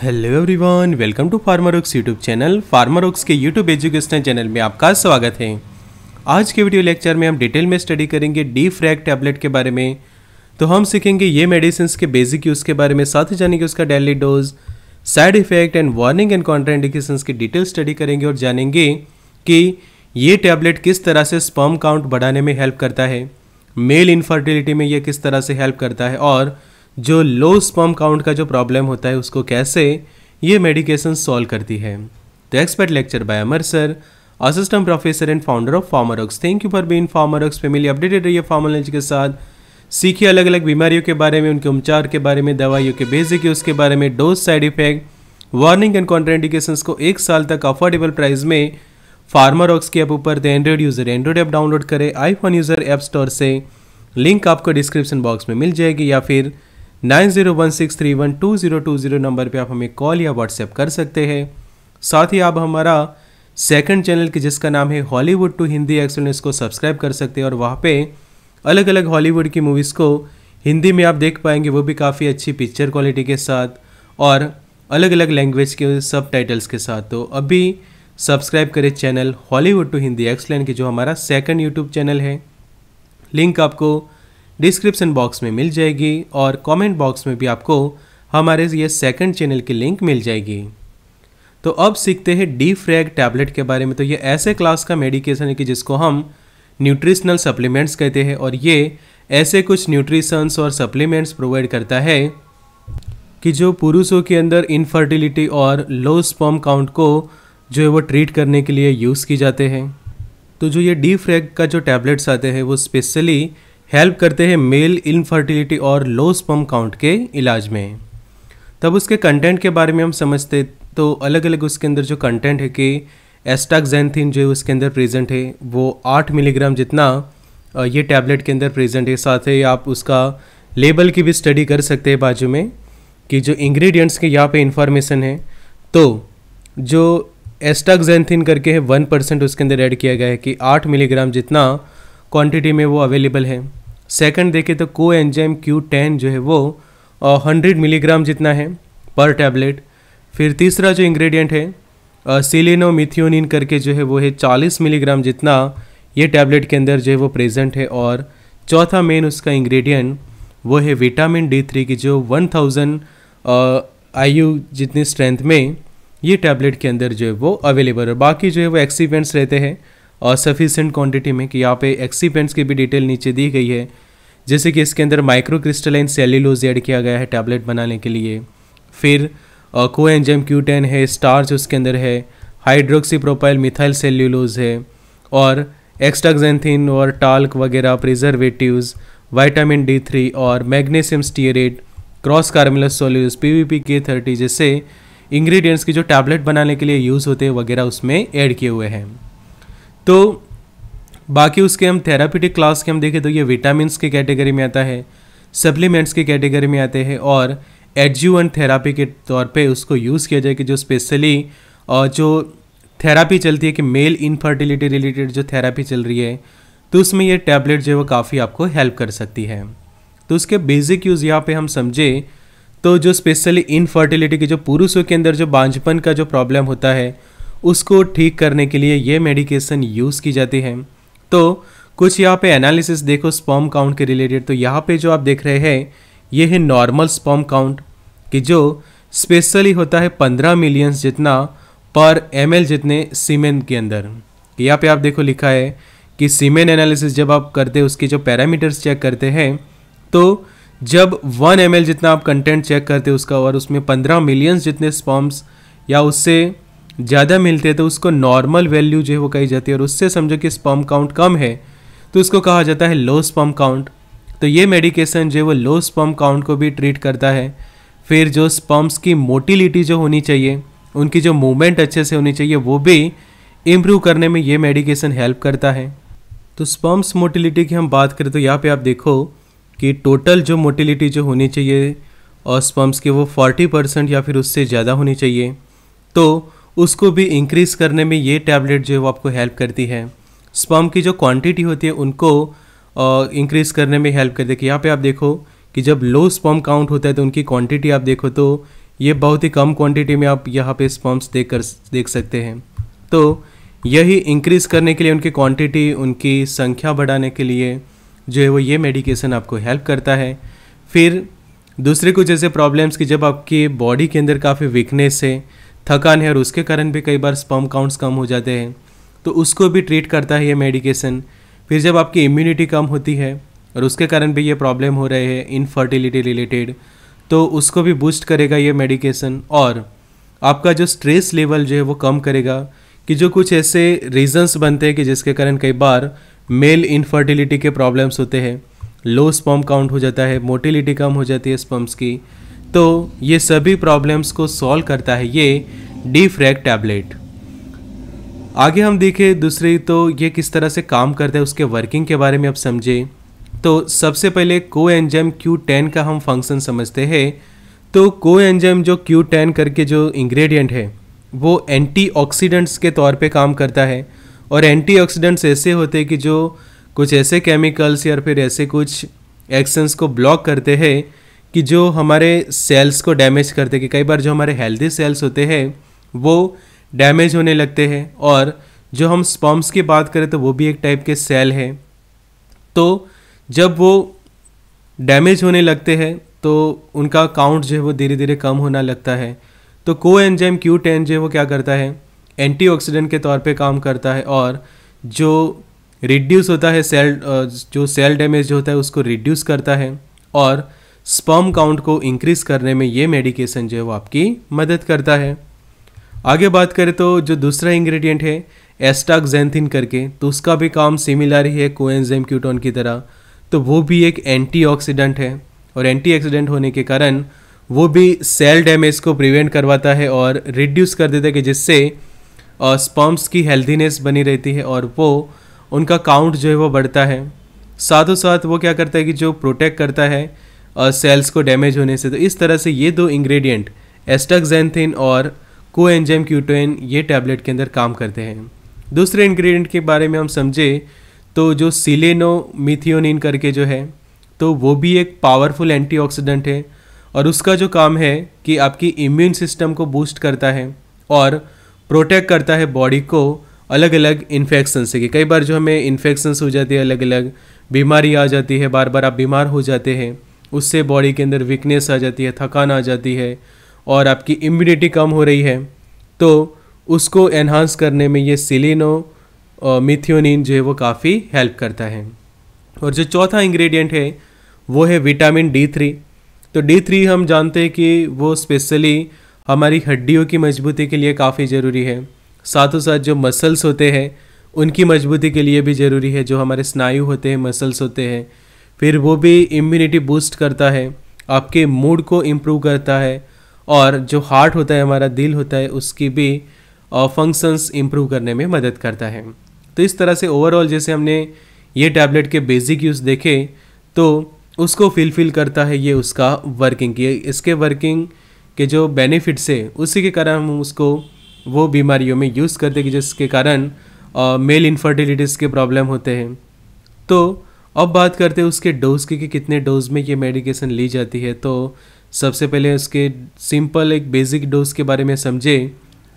hello everyone welcome to Farmer Oaks YouTube channel Farmer Oaks के YouTube educational channel में आपका स्वागत है आज के वीडियो लेक्चर में हम डिटेल में स्टडी करेंगे डी फ्रैक टैबलेट के बारे में तो हम सीखेंगे ये मेडिसिन के बेसिक यूज़ के बारे में साथ ही जानेंगे उसका daily dose side effect and warning and contraindication की डिटेल स्टडी करेंगे और जानेंगे कि ये टैबलेट किस तरह से स्पर्म काउंट बढ़ाने में हेल्प करता है मेल इनफर्टिलिटी में यह किस तरह से हेल्प करता है और जो लो स्पर्म काउंट का जो प्रॉब्लम होता है उसको कैसे ये मेडिकेशन सॉल्व करती है the expert lecture by Amar sir assistant professor and founder of Pharmarocks thank you for being Pharmarocks family updated रही है फार्मोलॉजी के साथ सीखिए अलग अलग बीमारियों के बारे में उनके उपचार के बारे में दवाइयों के बेसिक यूज़ के बारे में dose side effect warning and contraindications को एक साल तक अफोर्डेबल प्राइस में फार्मारोक्स की ऐप ऊपर the Android user Android app download करें आईफोन यूज़र ऐप स्टोर से लिंक आपको डिस्क्रिप्शन बॉक्स में मिल जाएगी या फिर nine zero one six three one two zero two zero number पे आप हमें कॉल या व्हाट्सएप कर सकते हैं साथ ही आप हमारा सेकंड चैनल की जिसका नाम है हॉलीवुड टू हिंदी एक्सलेंट को सब्सक्राइब कर सकते हैं और वहाँ पे अलग अलग हॉलीवुड की मूवीज़ को हिंदी में आप देख पाएंगे वो भी काफ़ी अच्छी पिक्चर क्वालिटी के साथ और अलग अलग लैंग्वेज के सब टाइटल्स के साथ तो अभी सब्सक्राइब करें channel Hollywood to Hindi excellent की जो हमारा सेकंड यूट्यूब चैनल है लिंक आपको डिस्क्रिप्शन बॉक्स में मिल जाएगी और कमेंट बॉक्स में भी आपको हमारे ये सेकंड चैनल की लिंक मिल जाएगी तो अब सीखते हैं डी फ्रैग टैबलेट के बारे में तो ये ऐसे क्लास का मेडिकेशन है कि जिसको हम न्यूट्रिशनल सप्लीमेंट्स कहते हैं और ये ऐसे कुछ न्यूट्रिशंस और सप्लीमेंट्स प्रोवाइड करता है कि जो पुरुषों के अंदर इनफर्टिलिटी और लो स्पर्म काउंट को जो है वो ट्रीट करने के लिए यूज़ की जाते हैं तो जो ये डी फ्रैग का जो टैबलेट्स आते हैं वो स्पेशली हेल्प करते हैं मेल इनफर्टिलिटी और लो स्पम काउंट के इलाज में तब उसके कंटेंट के बारे में हम समझते तो अलग अलग उसके अंदर जो कंटेंट है कि एस्टाक्जेंथिन जो है उसके अंदर प्रेजेंट है वो आठ मिलीग्राम जितना ये टैबलेट के अंदर प्रेजेंट है साथ ही आप उसका लेबल की भी स्टडी कर सकते हैं बाजू में कि जो इंग्रेडिएंट्स के यहाँ पे इंफॉर्मेशन है तो जो एस्टाक्जेंथिन करके है वन परसेंट उसके अंदर ऐड किया गया है कि आठ मिलीग्राम जितना क्वांटिटी में वो अवेलेबल है सेकंड देखें तो को एंजाइम क्यू टेन जो है वो हंड्रेड मिलीग्राम जितना है पर टैबलेट फिर तीसरा जो इंग्रेडिएंट है मिथियोनिन करके जो है वो है चालीस मिलीग्राम जितना ये टैबलेट के अंदर जो है वो प्रेजेंट है और चौथा मेन उसका इंग्रेडिएंट वो है विटामिन डी थ्री की जो वन थाउजेंड आई यू जितनी स्ट्रेंथ में ये टैबलेट के अंदर जो है वो अवेलेबल है बाकी जो है वो एक्सीपेंट्स रहते हैं सफिशेंट क्वांटिटी में कि यहाँ पे एक्सीपेंट्स की भी डिटेल नीचे दी गई है जैसे कि इसके अंदर माइक्रो क्रिस्टलाइन सेल्यूलोज ऐड किया गया है टैबलेट बनाने के लिए फिर को एंजम क्यू टेन है स्टार्च उसके अंदर है हाइड्रोक्सी प्रोपाइल मिथाइल सेल्यूलोज है और एक्स्टाजेंथिन और टाल्क वगैरह प्रिजर्वेटिव्स वाइटामिन डी थ्री और magnesium stearate croscarmellose cellulose P V P K thirty जैसे इंग्रेडिएंट्स की जो टैबलेट बनाने के लिए यूज़ होते हैं वगैरह उसमें ऐड किए हुए हैं तो बाकी उसके हम थेरापीटिक क्लास के हम देखें तो ये विटामिन के कैटेगरी में आता है सप्लीमेंट्स के कैटेगरी में आते हैं और एडजुअन थेरापी के तौर पे उसको यूज़ किया जाए कि जो स्पेशली और जो थेरापी चलती है कि मेल इनफर्टिलिटी रिलेटेड जो थेरापी चल रही है तो उसमें ये टैबलेट जो है वो काफ़ी आपको हेल्प कर सकती है तो उसके बेसिक यूज़ यहाँ पे हम समझे तो जो स्पेशली इनफर्टिलिटी के जो पुरुषों के अंदर जो बांझपन का जो प्रॉब्लम होता है उसको ठीक करने के लिए ये मेडिकेशन यूज़ की जाती है तो कुछ यहाँ पे एनालिसिस देखो स्पॉम काउंट के रिलेटेड तो यहाँ पे जो आप देख रहे हैं ये है नॉर्मल स्पॉम काउंट कि जो स्पेशली होता है पंद्रह मिलियंस जितना पर एम जितने सीमेन के अंदर यहाँ पे आप देखो लिखा है कि सीमेन एनालिसिस जब आप करते हैं उसके जो पैरामीटर्स चेक करते हैं तो जब वन एम जितना आप कंटेंट चेक करते हैं उसका और उसमें पंद्रह मिलियंस जितने स्पॉम्स या उससे ज़्यादा मिलते हैं तो उसको नॉर्मल वैल्यू जो है वो कही जाती है और उससे समझो कि स्पम काउंट कम है तो उसको कहा जाता है लो स्पम काउंट तो ये मेडिकेशन जो है वो लो स्पम काउंट को भी ट्रीट करता है फिर जो स्पम्स की मोटिलिटी जो होनी चाहिए उनकी जो मूवमेंट अच्छे से होनी चाहिए वो भी इम्प्रूव करने में ये मेडिकेशन हेल्प करता है तो स्पम्स मोटिलिटी की हम बात करें तो यहाँ पे आप देखो कि टोटल जो मोटिलिटी जो होनी चाहिए और स्पम्स की वो 40 परसेंट या फिर उससे ज़्यादा होनी चाहिए तो उसको भी इंक्रीज़ करने में ये टैबलेट जो है वो आपको हेल्प करती है स्पर्म की जो क्वांटिटी होती है उनको इंक्रीज़ करने में हेल्प करती है यहाँ पे आप देखो कि जब लो स्पर्म काउंट होता है तो उनकी क्वांटिटी आप देखो तो ये बहुत ही कम क्वांटिटी में आप यहाँ पे स्पर्म्स देख कर देख सकते हैं तो यही इंक्रीज़ करने के लिए उनकी क्वांटिटी उनकी संख्या बढ़ाने के लिए जो है वो ये मेडिकेशन आपको हेल्प करता है फिर दूसरे कुछ ऐसे प्रॉब्लम्स की जब आपकी बॉडी के अंदर काफ़ी वीकनेस है थकान है और उसके कारण भी कई बार स्पम काउंट्स कम हो जाते हैं तो उसको भी ट्रीट करता है ये मेडिकेशन फिर जब आपकी इम्यूनिटी कम होती है और उसके कारण भी ये प्रॉब्लम हो रहे हैं इनफर्टिलिटी रिलेटेड तो उसको भी बूस्ट करेगा ये मेडिकेशन और आपका जो स्ट्रेस लेवल जो है वो कम करेगा कि जो कुछ ऐसे रीजंस बनते हैं कि जिसके कारण कई बार मेल इनफर्टिलिटी के प्रॉब्लम्स होते हैं लो स्पम काउंट हो जाता है मोटिलिटी कम हो जाती है स्पम्स की तो ये सभी प्रॉब्लम्स को सॉल्व करता है ये फ्रैक टैबलेट आगे हम देखें दूसरी तो ये किस तरह से काम करता है उसके वर्किंग के बारे में अब समझें तो सबसे पहले को एनजेम क्यू टेन का हम फंक्शन समझते हैं तो को एनजेम जो क्यू टेन करके जो इंग्रेडिएंट है वो एंटीऑक्सीडेंट्स के तौर पे काम करता है और एंटीऑक्सीडेंट्स ऐसे होते हैं कि जो कुछ ऐसे केमिकल्स या फिर ऐसे कुछ एक्शंस को ब्लॉक करते हैं कि जो हमारे सेल्स को डैमेज करते कि कई बार जो हमारे हेल्दी सेल्स होते हैं वो डैमेज होने लगते हैं और जो हम स्पम्स की बात करें तो वो भी एक टाइप के सेल हैं तो जब वो डैमेज होने लगते हैं तो उनका काउंट जो है वो धीरे धीरे कम होना लगता है तो को एनजेम क्यू टेन जो है वो क्या करता है एंटीऑक्सीडेंट के तौर पे काम करता है और जो रिड्यूस होता है सेल जो सेल डैमेज होता है उसको रिड्यूस करता है और स्पर्म काउंट को इंक्रीज करने में ये मेडिकेशन जो है वो आपकी मदद करता है आगे बात करें तो जो दूसरा इंग्रेडिएंट है एस्टागजेंथिन करके तो उसका भी काम सिमिलर ही है कोएंजेम क्यूटोन की तरह तो वो भी एक एंटीऑक्सीडेंट है और एंटीऑक्सीडेंट होने के कारण वो भी सेल डैमेज को प्रिवेंट करवाता है और रिड्यूस कर देता है कि जिससे स्पम्स की हेल्दीनेस बनी रहती है और वो उनका काउंट जो है वो बढ़ता है साथ ही साथ वो क्या करता है कि जो प्रोटेक्ट करता है और सेल्स को डैमेज होने से तो इस तरह से ये दो इंग्रेडिएंट एस्टक्जेंथिन और को एंजाइम क्यूटोइन ये टैबलेट के अंदर काम करते हैं दूसरे इंग्रेडिएंट के बारे में हम समझे तो जो मिथियोनिन करके जो है तो वो भी एक पावरफुल एंटीऑक्सीडेंट है और उसका जो काम है कि आपकी इम्यून सिस्टम को बूस्ट करता है और प्रोटेक्ट करता है बॉडी को अलग अलग इन्फेक्शन से कि कई बार जो हमें इन्फेक्शंस हो जाते हैं अलग अलग बीमारी आ जाती है बार बार आप बीमार हो जाते हैं उससे बॉडी के अंदर वीकनेस आ जाती है थकान आ जाती है और आपकी इम्यूनिटी कम हो रही है तो उसको एनहांस करने में ये सिलिनो मिथियोनिन जो है वो काफ़ी हेल्प करता है और जो चौथा इंग्रेडिएंट है वो है विटामिन डी थ्री तो डी थ्री हम जानते हैं कि वो स्पेशली हमारी हड्डियों की मजबूती के लिए काफ़ी ज़रूरी है साथों साथ जो मसल्स होते हैं उनकी मजबूती के लिए भी ज़रूरी है जो हमारे स्नायु होते हैं मसल्स होते हैं फिर वो भी इम्यूनिटी बूस्ट करता है आपके मूड को इम्प्रूव करता है और जो हार्ट होता है हमारा दिल होता है उसकी भी फंक्शंस इम्प्रूव करने में मदद करता है तो इस तरह से ओवरऑल जैसे हमने ये टैबलेट के बेसिक यूज़ देखे तो उसको फुलफिल करता है ये उसका वर्किंग की इसके वर्किंग के जो बेनिफिट्स है उसी के कारण हम उसको वो बीमारियों में यूज़ करते हैं जिसके कारण मेल इनफर्टिलिटीज़ के प्रॉब्लम होते हैं तो अब बात करते हैं उसके डोज की कि कितने डोज में ये मेडिकेशन ली जाती है तो सबसे पहले उसके सिंपल एक बेसिक डोज के बारे में समझें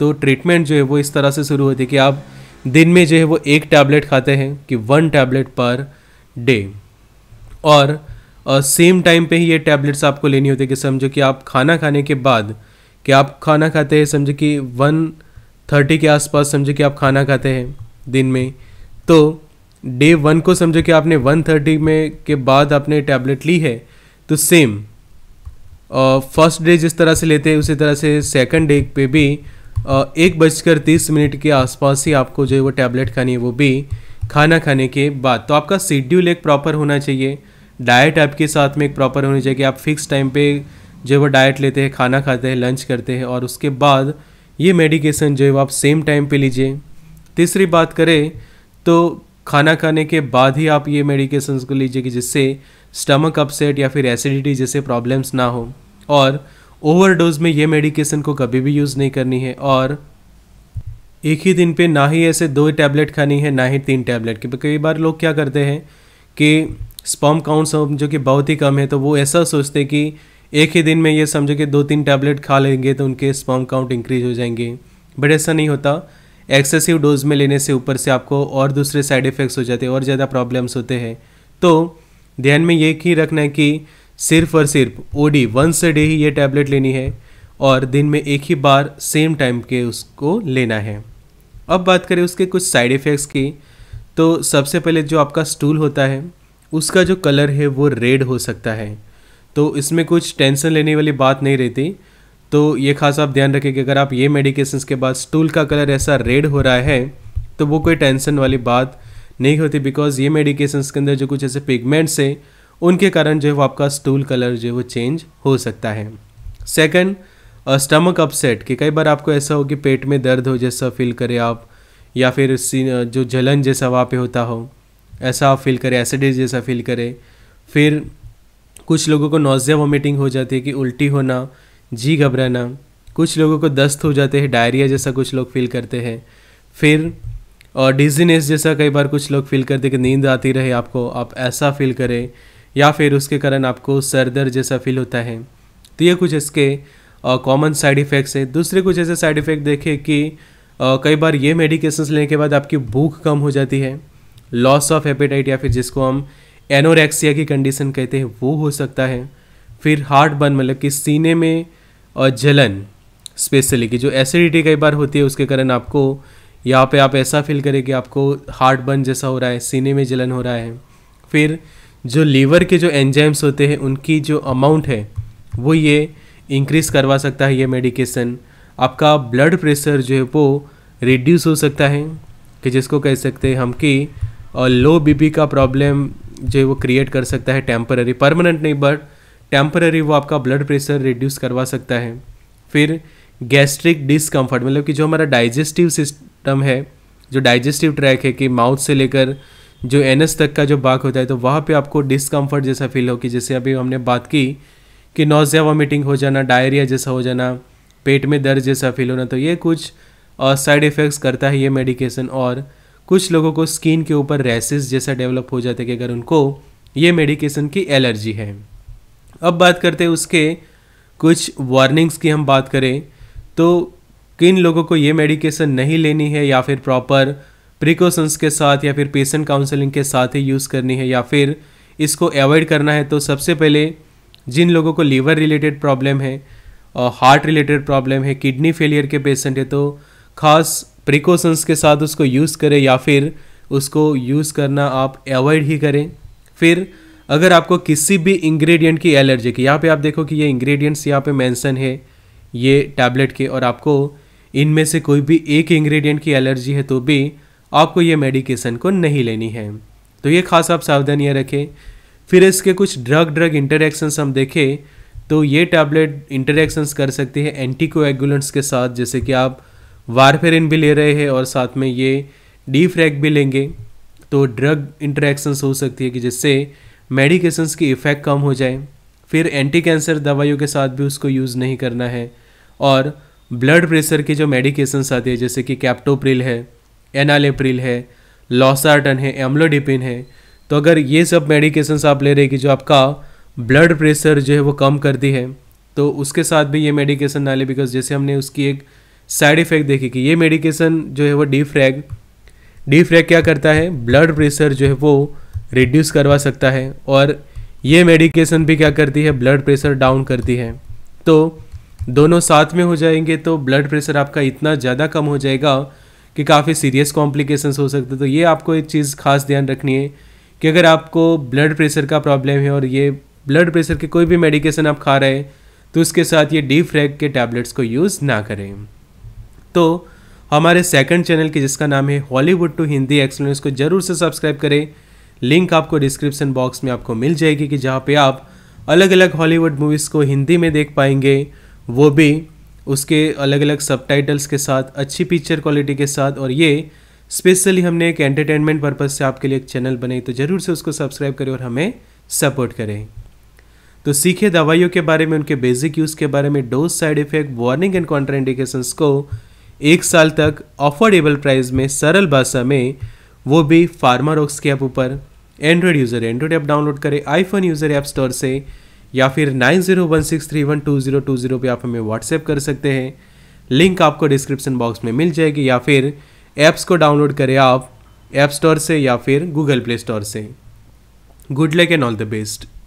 तो ट्रीटमेंट जो है वो इस तरह से शुरू होती है कि आप दिन में जो है वो एक टैबलेट खाते हैं कि वन टैबलेट पर डे और सेम टाइम पे ही ये टैबलेट्स आपको लेनी होती है कि समझो कि आप खाना खाने के बाद कि आप खाना खाते हैं समझो कि वन थर्टी के आसपास समझो कि आप खाना खाते हैं दिन में तो डे वन को समझो कि आपने वन थर्टी में के बाद आपने टैबलेट ली है तो सेम फर्स्ट डे जिस तरह से लेते हैं उसी तरह से सेकंड डे पे भी uh, एक बजकर तीस मिनट के आसपास ही आपको जो है वो टैबलेट खानी है वो भी खाना खाने के बाद तो आपका शेड्यूल एक प्रॉपर होना चाहिए डाइट आपके साथ में एक प्रॉपर होनी चाहिए कि आप फिक्स टाइम पे जो है वो डाइट लेते हैं खाना खाते हैं लंच करते हैं और उसके बाद ये मेडिकेशन जो है वो आप सेम टाइम पे लीजिए तीसरी बात करें तो खाना खाने के बाद ही आप ये मेडिकेशन को लीजिए कि जिससे स्टमक अपसेट या फिर एसिडिटी जैसे प्रॉब्लम्स ना हो और ओवरडोज में ये मेडिकेशन को कभी भी यूज़ नहीं करनी है और एक ही दिन पे ना ही ऐसे दो टैबलेट खानी है ना ही तीन टैबलेट क्योंकि कई बार लोग क्या करते हैं कि स्पॉम काउंट्स जो कि बहुत ही कम है तो वो ऐसा सोचते कि एक ही दिन में ये समझो कि दो तीन टैबलेट खा लेंगे तो उनके स्पॉम काउंट इंक्रीज हो जाएंगे बट ऐसा नहीं होता एक्सेसिव डोज में लेने से ऊपर से आपको और दूसरे साइड इफ़ेक्ट्स हो जाते हैं और ज़्यादा प्रॉब्लम्स होते हैं तो ध्यान में ये ही रखना है कि सिर्फ और सिर्फ ओ डी वंस डे ही ये टैबलेट लेनी है और दिन में एक ही बार सेम टाइम के उसको लेना है अब बात करें उसके कुछ साइड इफ़ेक्ट्स की तो सबसे पहले जो आपका स्टूल होता है उसका जो कलर है वो रेड हो सकता है तो इसमें कुछ टेंशन लेने वाली बात नहीं रहती तो ये खास आप ध्यान रखें कि अगर आप ये मेडिकेशंस के बाद स्टूल का कलर ऐसा रेड हो रहा है तो वो कोई टेंशन वाली बात नहीं होती बिकॉज ये मेडिकेशंस के अंदर जो कुछ ऐसे पिगमेंट्स हैं उनके कारण जो है वो आपका स्टूल कलर जो है वो चेंज हो सकता है सेकेंड स्टमक अपसेट कि कई बार आपको ऐसा हो कि पेट में दर्द हो जैसा फील करें आप या फिर जो जलन जैसा वहाँ पे होता हो ऐसा आप फील करें एसिडिस जैसा फील करें फिर कुछ लोगों को नोजिया वोमिटिंग हो जाती है कि उल्टी होना जी घबराना कुछ लोगों को दस्त हो जाते हैं डायरिया जैसा कुछ लोग फील करते हैं फिर और डिजीनेस जैसा कई बार कुछ लोग फील करते कि नींद आती रहे आपको आप ऐसा फील करें या फिर उसके कारण आपको सर दर्द जैसा फील होता है तो ये कुछ इसके कॉमन साइड इफ़ेक्ट्स हैं दूसरे कुछ ऐसे साइड इफ़ेक्ट देखें कि uh, कई बार ये मेडिकेशंस लेने के बाद आपकी भूख कम हो जाती है लॉस ऑफ एपेटाइट या फिर जिसको हम एनोरेक्सिया की कंडीशन कहते हैं वो हो सकता है फिर हार्ट बर्न मतलब कि सीने में और जलन स्पेशली कि जो एसिडिटी कई बार होती है उसके कारण आपको यहाँ पे आप ऐसा फील करें कि आपको हार्ट बर्न जैसा हो रहा है सीने में जलन हो रहा है फिर जो लीवर के जो एंजाइम्स होते हैं उनकी जो अमाउंट है वो ये इंक्रीज़ करवा सकता है ये मेडिकेशन आपका ब्लड प्रेशर जो है वो रिड्यूस हो सकता है कि जिसको कह सकते हैं हम कि लो बीपी का प्रॉब्लम जो है वो क्रिएट कर सकता है टेम्पररी परमानेंट नहीं बट टेम्पररी वो आपका ब्लड प्रेशर रिड्यूस करवा सकता है फिर गैस्ट्रिक डिसकम्फ़र्ट मतलब कि जो हमारा डाइजेस्टिव सिस्टम है जो डाइजेस्टिव ट्रैक है कि माउथ से लेकर जो एस तक का जो बाक होता है तो वहाँ पे आपको डिसकम्फ़र्ट जैसा फील हो कि जैसे अभी हमने बात की कि नोजिया वॉमिटिंग हो जाना डायरिया जैसा हो जाना पेट में दर्द जैसा फील होना तो ये कुछ साइड इफ़ेक्ट्स करता है ये मेडिकेशन और कुछ लोगों को स्किन के ऊपर रैसेस जैसा डेवलप हो जाता है कि अगर उनको ये मेडिकेशन की एलर्जी है अब बात करते हैं उसके कुछ वार्निंग्स की हम बात करें तो किन लोगों को ये मेडिकेशन नहीं लेनी है या फिर प्रॉपर प्रिकॉशंस के साथ या फिर पेशेंट काउंसलिंग के साथ ही यूज़ करनी है या फिर इसको अवॉइड करना है तो सबसे पहले जिन लोगों को लीवर रिलेटेड प्रॉब्लम है और हार्ट रिलेटेड प्रॉब्लम है किडनी फेलियर के पेशेंट है तो खास प्रिकॉशंस के साथ उसको यूज़ करें या फिर उसको यूज़ करना आप अवॉइड ही करें फिर अगर आपको किसी भी इंग्रेडिएंट की एलर्जी की यहाँ पे आप देखो कि ये इंग्रेडिएंट्स यहाँ पे मेंशन है ये टैबलेट के और आपको इनमें से कोई भी एक इंग्रेडिएंट की एलर्जी है तो भी आपको ये मेडिकेशन को नहीं लेनी है तो ये खास आप सावधानियाँ रखें फिर इसके कुछ ड्रग ड्रग इंटरेक्शंस हम देखें तो ये टैबलेट इंटरेक्शंस कर सकती है एंटीकोएगुलेंट्स के साथ जैसे कि आप वारफेरिन भी ले रहे हैं और साथ में ये डी फ्रैग भी लेंगे तो ड्रग इंटरेक्शंस हो सकती है कि जिससे मेडिकेशंस की इफ़ेक्ट कम हो जाए फिर एंटी कैंसर दवाइयों के साथ भी उसको यूज़ नहीं करना है और ब्लड प्रेशर के जो मेडिकेशंस आते हैं जैसे कि कैप्टोप्रिल है एनालेप्रिल है लॉसार्टन है एम्लोडिपिन है तो अगर ये सब मेडिकेशंस आप ले रहे कि जो आपका ब्लड प्रेशर जो है वो कम करती है तो उसके साथ भी ये मेडिकेशन ना ले बिकॉज जैसे हमने उसकी एक साइड इफ़ेक्ट देखी कि ये मेडिकेशन जो है वो डी फ्रैग डी फ्रैग क्या करता है ब्लड प्रेशर जो है वो रिड्यूस करवा सकता है और ये मेडिकेशन भी क्या करती है ब्लड प्रेशर डाउन करती है तो दोनों साथ में हो जाएंगे तो ब्लड प्रेशर आपका इतना ज़्यादा कम हो जाएगा कि काफ़ी सीरियस कॉम्प्लिकेशंस हो सकते हैं तो ये आपको एक चीज़ खास ध्यान रखनी है कि अगर आपको ब्लड प्रेशर का प्रॉब्लम है और ये ब्लड प्रेशर के कोई भी मेडिकेशन आप खा रहे हैं तो उसके साथ ये डी फ्रैग के टैबलेट्स को यूज़ ना करें तो हमारे सेकंड चैनल के जिसका नाम है हॉलीवुड टू हिंदी एक्सलेंस को ज़रूर से सब्सक्राइब करें लिंक आपको डिस्क्रिप्शन बॉक्स में आपको मिल जाएगी कि जहाँ पे आप अलग अलग हॉलीवुड मूवीज़ को हिंदी में देख पाएंगे वो भी उसके अलग अलग सब के साथ अच्छी पिक्चर क्वालिटी के साथ और ये स्पेशली हमने एक एंटरटेनमेंट पर्पज़ से आपके लिए एक चैनल बनाई तो ज़रूर से उसको सब्सक्राइब करें और हमें सपोर्ट करें तो सीखे दवाइयों के बारे में उनके बेसिक यूज़ के बारे में dose side effect warning and contraindications को एक साल तक अफोर्डेबल प्राइस में सरल भाषा में वो भी फार्मा रोक्स के ऐप ऊपर Android user Android app download करें आईफोन यूज़र ऐप स्टोर से या फिर nine zero one six three one two zero two zero पर आप हमें व्हाट्सएप कर सकते हैं लिंक आपको डिस्क्रिप्शन बॉक्स में मिल जाएगी या फिर ऐप्स को डाउनलोड करें आप ऐप स्टोर से या फिर गूगल प्ले स्टोर से good luck and all the best